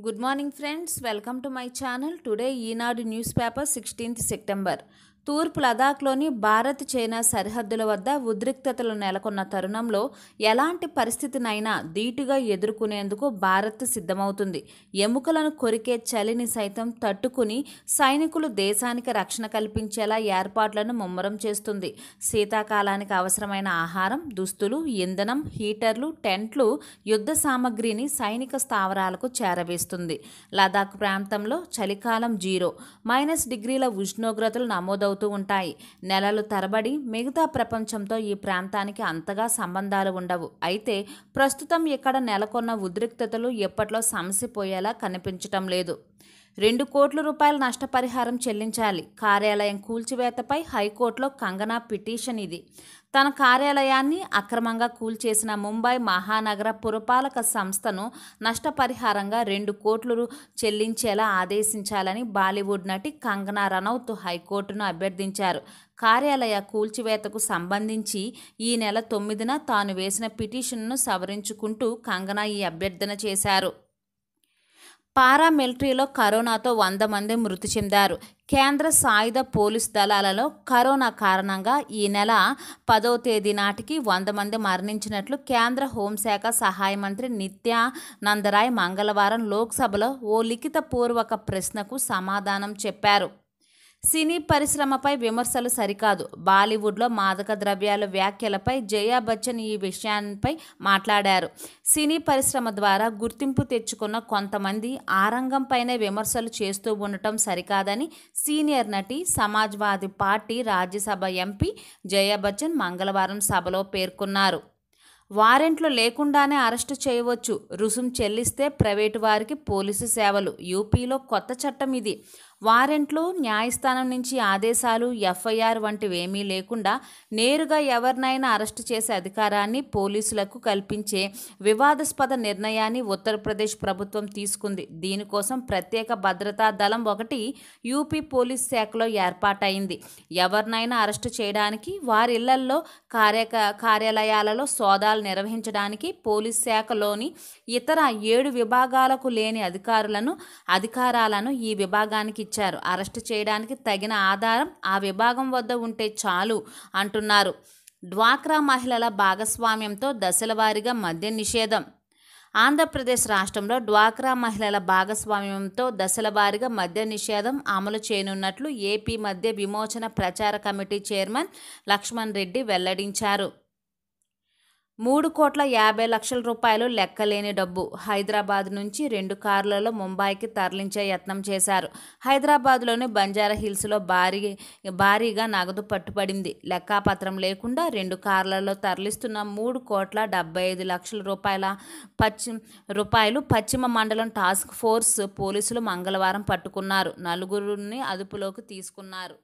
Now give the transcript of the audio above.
Good morning friends, welcome to my channel. Today, Enad newspaper, 16th September. తూర్పు లదాఖ్లోని Bharat China సరిహద్దుల వద్ద ఉద్రిక్తతలు నెలకొన్న తరుణంలో ఎలాంటి పరిస్థితినైనా ధీటుగా ఎదుర్కొనేందుకు భారత్ సిద్ధమవుతుంది ఎముకలను కొరికే చలిని సైతం తట్టుకుని సైనికులు దేశానికి రక్షణ కల్పించేలా ఏర్పాట్లను ముమ్మరం చేస్తుంది శీతాకాలానికి అవసరమైన ఆహారం దుస్తులు ఇంధనం హీటర్లు టెంట్లు యుద్ధ సామగ్రిని సైనిక స్థావరాలకు చేరవేస్తుంది లదాఖ్ ప్రాంతంలో చలికాలం జీరో మైనస్ డిగ్రీల ఉష్ణోగ్రతలు నమోదవు అవుతూ ఉంటాయి నెలలు తరబడి మిగతా ప్రపంచంతో ఈ ప్రాంతానికి అంతగా సంబంధాలు ఉండవు అయితే ప్రస్తుతం ఇక్కడ నెలకొన్న ఉద్రిక్తతలు ఎప్పట్లో సమసిపోయేలా కనిపించటం లేదు రెండు కోట్ల రూపాయల నష్టపరిహారం చెల్లించాలి కార్యాలయం కూల్చివేతపై హైకోర్టులో కంగనా పిటిషన్ ఇది తన కార్యాలయాన్ని అక్రమంగా కూల్చేసిన ముంబై మహానగర పురపాలక సంస్థను నష్టపరిహారంగా రెండు కోట్లు చెల్లించేలా ఆదేశించాలని బాలీవుడ్ నటి కంగనా రనౌత్ హైకోర్టును అభ్యర్థించారు కార్యాలయ కూల్చివేతకు సంబంధించి ఈ నెల తొమ్మిదిన తాను వేసిన పిటిషన్ను సవరించుకుంటూ కంగనా ఈ అభ్యర్థన చేశారు పారామిలిటరీలో కరోనాతో వంద మంది మృతి చెందారు కేంద్ర సాయుధ పోలీస్ దళాలలో కరోనా కారణంగా ఈ నెల పదో తేదీ నాటికి వంద మంది మరణించినట్లు కేంద్ర హోంశాఖ సహాయ మంత్రి నిత్యానందరాయ్ మంగళవారం లోక్సభలో ఓ లిఖిత పూర్వక ప్రశ్నకు సమాధానం చెప్పారు సినీ పరిశ్రమపై విమర్శలు సరికాదు బాలీవుడ్లో మాదక ద్రవ్యాల వ్యాఖ్యలపై జయా బచ్చన్ ఈ విషయాన్పై మాట్లాడారు సినీ పరిశ్రమ ద్వారా గుర్తింపు తెచ్చుకున్న కొంతమంది ఆ రంగంపైనే విమర్శలు చేస్తూ ఉండటం సరికాదని సీనియర్ నటి సమాజ్వాదీ పార్టీ రాజ్యసభ ఎంపీ జయా బచ్చన్ మంగళవారం సభలో పేర్కొన్నారు వారెంట్లు లేకుండానే అరెస్టు చేయవచ్చు రుసుం చెల్లిస్తే ప్రైవేటు వారికి పోలీసు సేవలు యూపీలో కొత్త చట్టం ఇది వారెంట్లు న్యాయస్థానం నుంచి ఆదేశాలు ఎఫ్ఐఆర్ వంటివేమీ లేకుండా నేరుగా ఎవరినైనా అరెస్టు చేసే అధికారాన్ని పోలీసులకు కల్పించే వివాదాస్పద నిర్ణయాన్ని ఉత్తరప్రదేశ్ ప్రభుత్వం తీసుకుంది దీనికోసం ప్రత్యేక భద్రతా దళం ఒకటి యూపీ పోలీస్ శాఖలో ఏర్పాటైంది ఎవరినైనా అరెస్టు చేయడానికి వారి ఇళ్లలో కార్య కార్యాలయాలలో సోదాలు నిర్వహించడానికి పోలీస్ శాఖలోని ఇతర ఏడు విభాగాలకు లేని అధికారులను అధికారాలను ఈ విభాగానికి ఇచ్చారు అరెస్టు చేయడానికి తగిన ఆధారం ఆ విభాగం వద్ద ఉంటే చాలు అంటున్నారు డ్వాక్రా మహిళల భాగస్వామ్యంతో దశలవారీగా మద్య నిషేధం ఆంధ్రప్రదేశ్ రాష్ట్రంలో డ్వాక్రా మహిళల భాగస్వామ్యంతో దశలవారీగా మద్య నిషేధం అమలు చేయనున్నట్లు ఏపీ మద్య విమోచన ప్రచార కమిటీ చైర్మన్ లక్ష్మణ్ రెడ్డి వెల్లడించారు మూడు కోట్ల యాభై లక్షల రూపాయలు లెక్కలేని డబ్బు హైదరాబాద్ నుంచి రెండు కార్లలో ముంబైకి తరలించే యత్నం చేశారు హైదరాబాద్లోని బంజారా హిల్స్లో భారీ భారీగా నగదు పట్టుబడింది లెక్కాపత్రం లేకుండా రెండు కార్లలో తరలిస్తున్న మూడు కోట్ల డెబ్బై ఐదు లక్షల రూపాయల పశ్చిమ రూపాయలు పశ్చిమ మండలం టాస్క్ ఫోర్స్ పోలీసులు మంగళవారం పట్టుకున్నారు నలుగురిని అదుపులోకి తీసుకున్నారు